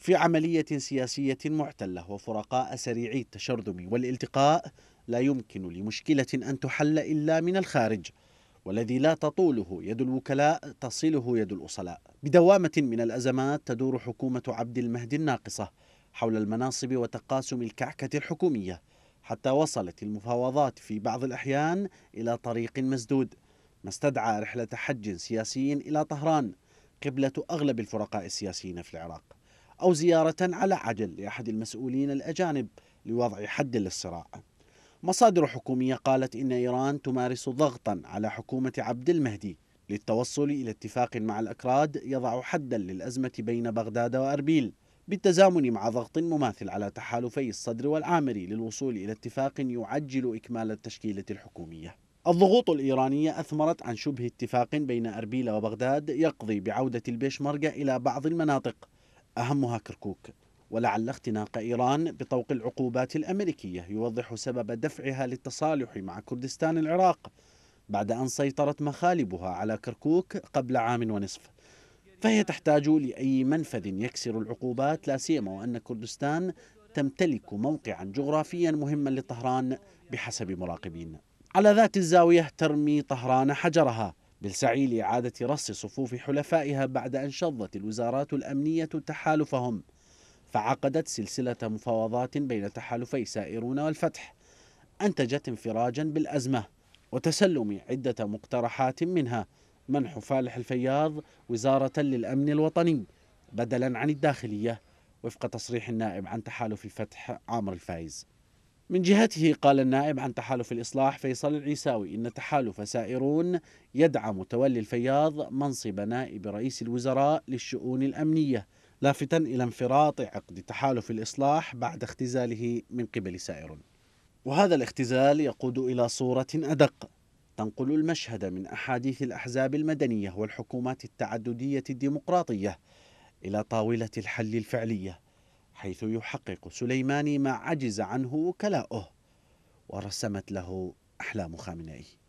في عملية سياسية معتلة وفرقاء سريعي التشرذم والالتقاء لا يمكن لمشكلة أن تحل إلا من الخارج والذي لا تطوله يد الوكلاء تصله يد الأصلاء بدوامة من الأزمات تدور حكومة عبد المهدي الناقصة حول المناصب وتقاسم الكعكة الحكومية حتى وصلت المفاوضات في بعض الأحيان إلى طريق مسدود ما استدعى رحلة حج سياسي إلى طهران قبلة أغلب الفرقاء السياسيين في العراق أو زيارة على عجل لأحد المسؤولين الأجانب لوضع حد للصراع مصادر حكومية قالت إن إيران تمارس ضغطا على حكومة عبد المهدي للتوصل إلى اتفاق مع الأكراد يضع حدا للأزمة بين بغداد وأربيل بالتزامن مع ضغط مماثل على تحالفي الصدر والعامري للوصول إلى اتفاق يعجل إكمال التشكيلة الحكومية الضغوط الإيرانية أثمرت عن شبه اتفاق بين أربيل وبغداد يقضي بعودة البيشمركة إلى بعض المناطق أهمها كركوك ولعل اختناق إيران بطوق العقوبات الأمريكية يوضح سبب دفعها للتصالح مع كردستان العراق بعد أن سيطرت مخالبها على كركوك قبل عام ونصف فهي تحتاج لأي منفذ يكسر العقوبات لا سيما وأن كردستان تمتلك موقعا جغرافيا مهما لطهران بحسب مراقبين على ذات الزاوية ترمي طهران حجرها بالسعي لإعادة رص صفوف حلفائها بعد أن شظت الوزارات الأمنية تحالفهم فعقدت سلسلة مفاوضات بين تحالفي سائرون والفتح أنتجت انفراجا بالأزمة وتسلم عدة مقترحات منها منح فالح الفياض وزارة للأمن الوطني بدلا عن الداخلية وفق تصريح النائب عن تحالف الفتح عامر الفايز من جهته قال النائب عن تحالف الإصلاح فيصل العيساوي إن تحالف سائرون يدعم تولي الفياض منصب نائب رئيس الوزراء للشؤون الأمنية لافتا إلى انفراط عقد تحالف الإصلاح بعد اختزاله من قبل سائرون وهذا الاختزال يقود إلى صورة أدق تنقل المشهد من أحاديث الأحزاب المدنية والحكومات التعددية الديمقراطية إلى طاولة الحل الفعلية حيث يحقق سليماني ما عجز عنه وكلاؤه ورسمت له أحلام خامنئي